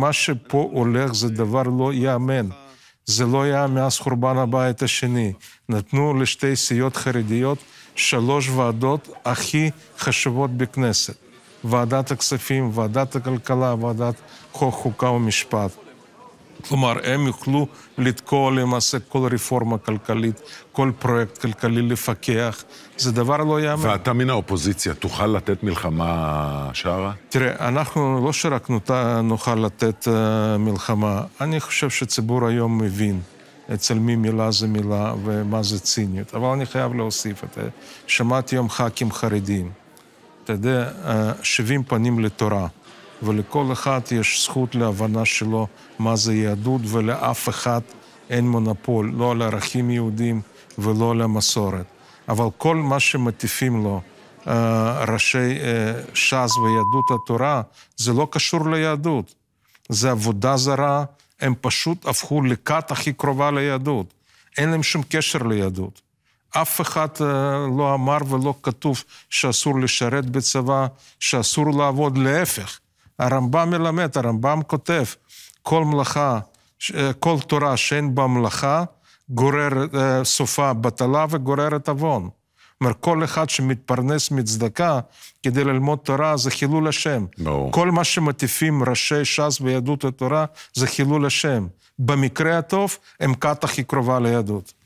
שמה שפה הולך זה דבר לא ייאמן. זה לא היה מאז חורבן הבית השני. נתנו לשתי סיעות חרדיות שלוש ועדות הכי חשובות בכנסת. ועדת הכספים, ועדת הכלכלה, ועדת חוק, חוקה ומשפט. כלומר, הם יוכלו לתקוע למעשה כל רפורמה כלכלית, כל פרויקט כלכלי לפקח. זה דבר לא יאמן. ואתה מן האופוזיציה, תוכל לתת מלחמה שערה? תראה, אנחנו לא שרק נוכל לתת אה, מלחמה. אני חושב שציבור היום מבין אצל מי מילה זה מילה ומה זה ציניות. אבל אני חייב להוסיף את זה. שמעתי היום ח"כים חרדים. אתה יודע, 70 אה, פנים לתורה. ולכל אחד יש זכות להבנה שלו מה זה יהדות, ולאף אחד אין מונופול, לא על ערכים יהודים ולא על המסורת. אבל כל מה שמטיפים לו אה, ראשי אה, ש"ס ויהדות התורה, זה לא קשור ליהדות. זה עבודה זרה, הם פשוט הפכו לכת הכי קרובה ליהדות. אין להם שום קשר ליהדות. אף אחד אה, לא אמר ולא כתוב שאסור לשרת בצבא, שאסור לעבוד, להפך. הרמב"ם מלמד, הרמב"ם כותב, כל מלאכה, אה, כל תורה שאין בה מלאכה, גורר אה, סופה בטלה וגוררת עוון. כלומר, כל אחד שמתפרנס מצדקה כדי ללמוד תורה זה חילול השם. ברור. כל מה שמטיפים ראשי ש"ס ויהדות התורה זה חילול השם. במקרה הטוב, הם כת הכי קרובה ליהדות.